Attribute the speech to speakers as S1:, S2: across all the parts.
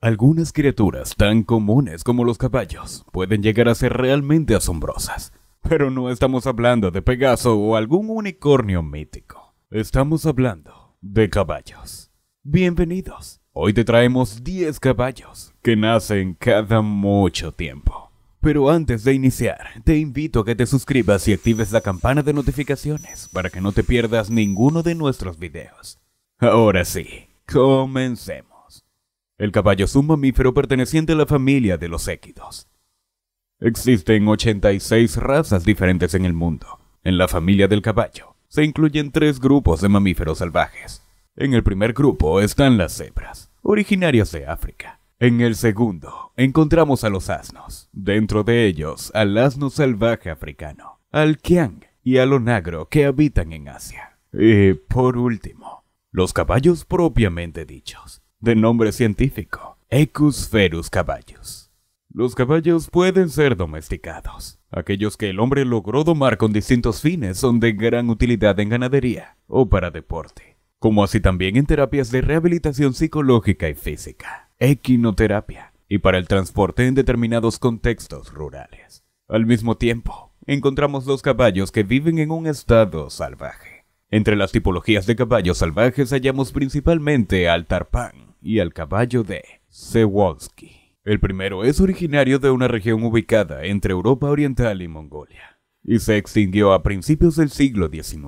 S1: Algunas criaturas tan comunes como los caballos pueden llegar a ser realmente asombrosas, pero no estamos hablando de Pegaso o algún unicornio mítico. Estamos hablando de caballos. Bienvenidos. Hoy te traemos 10 caballos que nacen cada mucho tiempo. Pero antes de iniciar, te invito a que te suscribas y actives la campana de notificaciones para que no te pierdas ninguno de nuestros videos. Ahora sí, comencemos. El caballo es un mamífero perteneciente a la familia de los équidos. Existen 86 razas diferentes en el mundo. En la familia del caballo se incluyen tres grupos de mamíferos salvajes. En el primer grupo están las cebras, originarias de África. En el segundo encontramos a los asnos, dentro de ellos al asno salvaje africano, al kiang y al onagro que habitan en Asia. Y por último, los caballos propiamente dichos, de nombre científico, Ecus ferus caballos. Los caballos pueden ser domesticados. Aquellos que el hombre logró domar con distintos fines son de gran utilidad en ganadería o para deporte, como así también en terapias de rehabilitación psicológica y física, equinoterapia, y para el transporte en determinados contextos rurales. Al mismo tiempo, encontramos los caballos que viven en un estado salvaje. Entre las tipologías de caballos salvajes hallamos principalmente al tarpán, y al caballo de Sewolski. El primero es originario de una región ubicada entre Europa Oriental y Mongolia, y se extinguió a principios del siglo XIX.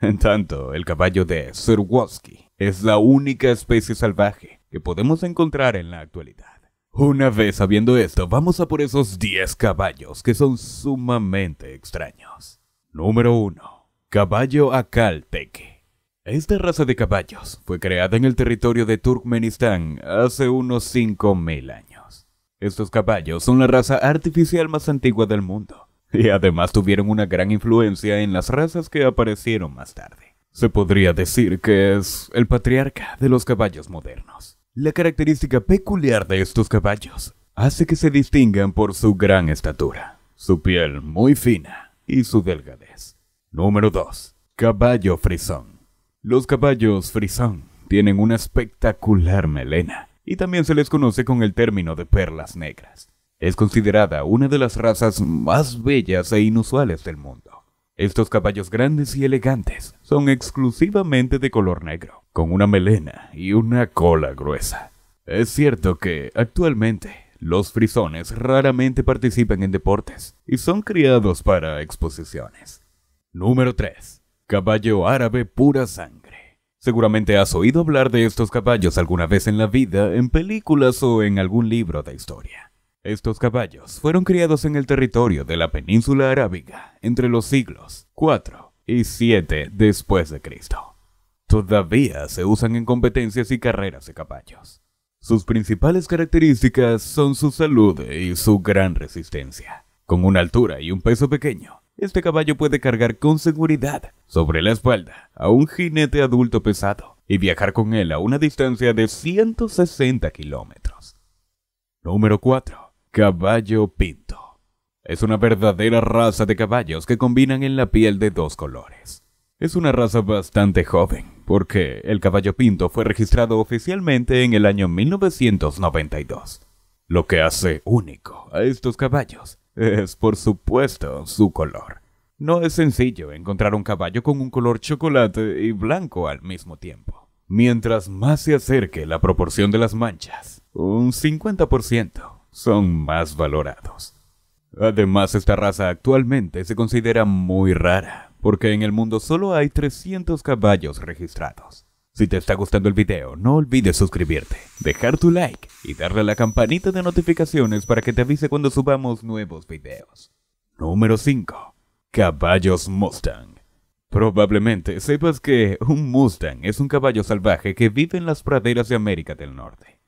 S1: En tanto, el caballo de Sewolski es la única especie salvaje que podemos encontrar en la actualidad. Una vez sabiendo esto, vamos a por esos 10 caballos que son sumamente extraños. Número 1. Caballo Acalteque. Esta raza de caballos fue creada en el territorio de Turkmenistán hace unos 5.000 años. Estos caballos son la raza artificial más antigua del mundo, y además tuvieron una gran influencia en las razas que aparecieron más tarde. Se podría decir que es el patriarca de los caballos modernos. La característica peculiar de estos caballos hace que se distingan por su gran estatura, su piel muy fina y su delgadez. Número 2. Caballo frisón. Los caballos frisón tienen una espectacular melena y también se les conoce con el término de perlas negras. Es considerada una de las razas más bellas e inusuales del mundo. Estos caballos grandes y elegantes son exclusivamente de color negro, con una melena y una cola gruesa. Es cierto que, actualmente, los frisones raramente participan en deportes y son criados para exposiciones. Número 3. Caballo árabe pura sangre. Seguramente has oído hablar de estos caballos alguna vez en la vida, en películas o en algún libro de historia. Estos caballos fueron criados en el territorio de la península arábiga entre los siglos 4 y 7 después de Cristo. Todavía se usan en competencias y carreras de caballos. Sus principales características son su salud y su gran resistencia. Con una altura y un peso pequeño, este caballo puede cargar con seguridad sobre la espalda a un jinete adulto pesado y viajar con él a una distancia de 160 kilómetros. Número 4. Caballo Pinto. Es una verdadera raza de caballos que combinan en la piel de dos colores. Es una raza bastante joven, porque el caballo pinto fue registrado oficialmente en el año 1992. Lo que hace único a estos caballos es, por supuesto, su color. No es sencillo encontrar un caballo con un color chocolate y blanco al mismo tiempo. Mientras más se acerque la proporción de las manchas, un 50% son más valorados. Además, esta raza actualmente se considera muy rara, porque en el mundo solo hay 300 caballos registrados. Si te está gustando el video, no olvides suscribirte, dejar tu like y darle a la campanita de notificaciones para que te avise cuando subamos nuevos videos. Número 5. Caballos Mustang. Probablemente sepas que un Mustang es un caballo salvaje que vive en las praderas de América del Norte.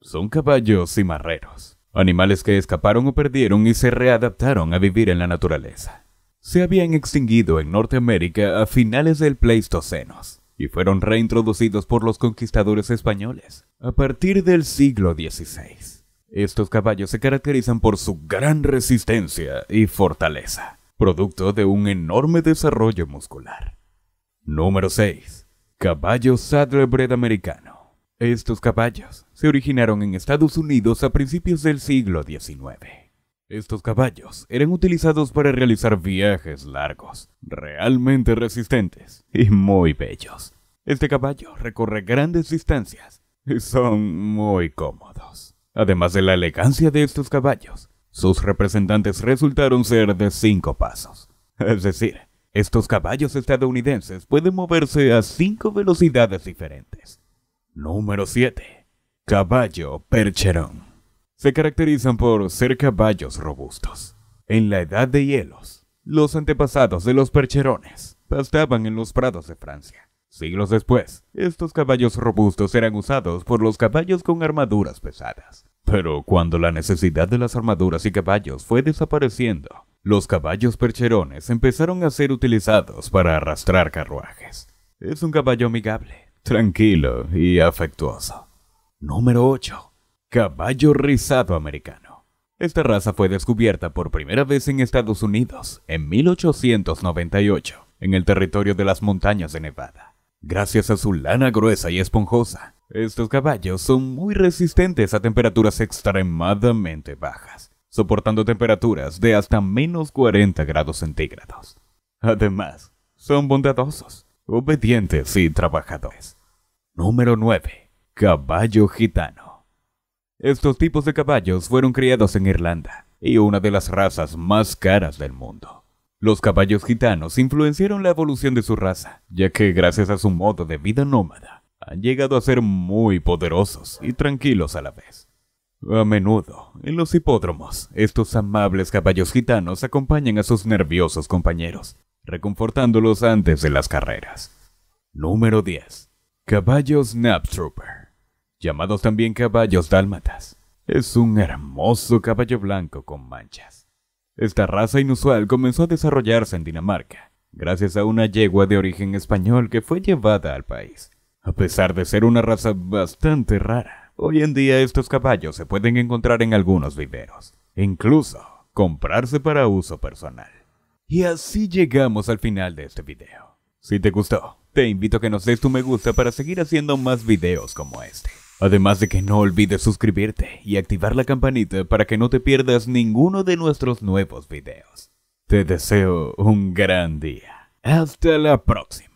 S1: Son caballos y cimarreros, animales que escaparon o perdieron y se readaptaron a vivir en la naturaleza. Se habían extinguido en Norteamérica a finales del Pleistoceno y fueron reintroducidos por los conquistadores españoles a partir del siglo XVI. Estos caballos se caracterizan por su gran resistencia y fortaleza, producto de un enorme desarrollo muscular. Número 6. Caballo Saddlebred americano. Estos caballos se originaron en Estados Unidos a principios del siglo XIX estos caballos eran utilizados para realizar viajes largos, realmente resistentes y muy bellos. Este caballo recorre grandes distancias y son muy cómodos. Además de la elegancia de estos caballos, sus representantes resultaron ser de cinco pasos. Es decir, estos caballos estadounidenses pueden moverse a cinco velocidades diferentes. Número 7. Caballo percherón se caracterizan por ser caballos robustos. En la edad de hielos, los antepasados de los percherones pastaban en los prados de Francia. Siglos después, estos caballos robustos eran usados por los caballos con armaduras pesadas. Pero cuando la necesidad de las armaduras y caballos fue desapareciendo, los caballos percherones empezaron a ser utilizados para arrastrar carruajes. Es un caballo amigable, tranquilo y afectuoso. Número 8. Caballo rizado americano. Esta raza fue descubierta por primera vez en Estados Unidos en 1898, en el territorio de las montañas de Nevada. Gracias a su lana gruesa y esponjosa, estos caballos son muy resistentes a temperaturas extremadamente bajas, soportando temperaturas de hasta menos 40 grados centígrados. Además, son bondadosos, obedientes y trabajadores. Número 9. Caballo gitano. Estos tipos de caballos fueron criados en Irlanda y una de las razas más caras del mundo. Los caballos gitanos influenciaron la evolución de su raza, ya que gracias a su modo de vida nómada, han llegado a ser muy poderosos y tranquilos a la vez. A menudo, en los hipódromos, estos amables caballos gitanos acompañan a sus nerviosos compañeros, reconfortándolos antes de las carreras. Número 10. Caballos Trooper llamados también caballos dálmatas. Es un hermoso caballo blanco con manchas. Esta raza inusual comenzó a desarrollarse en Dinamarca, gracias a una yegua de origen español que fue llevada al país. A pesar de ser una raza bastante rara, hoy en día estos caballos se pueden encontrar en algunos viveros, incluso comprarse para uso personal. Y así llegamos al final de este video. Si te gustó, te invito a que nos des tu me gusta para seguir haciendo más videos como este. Además de que no olvides suscribirte y activar la campanita para que no te pierdas ninguno de nuestros nuevos videos. Te deseo un gran día. Hasta la próxima.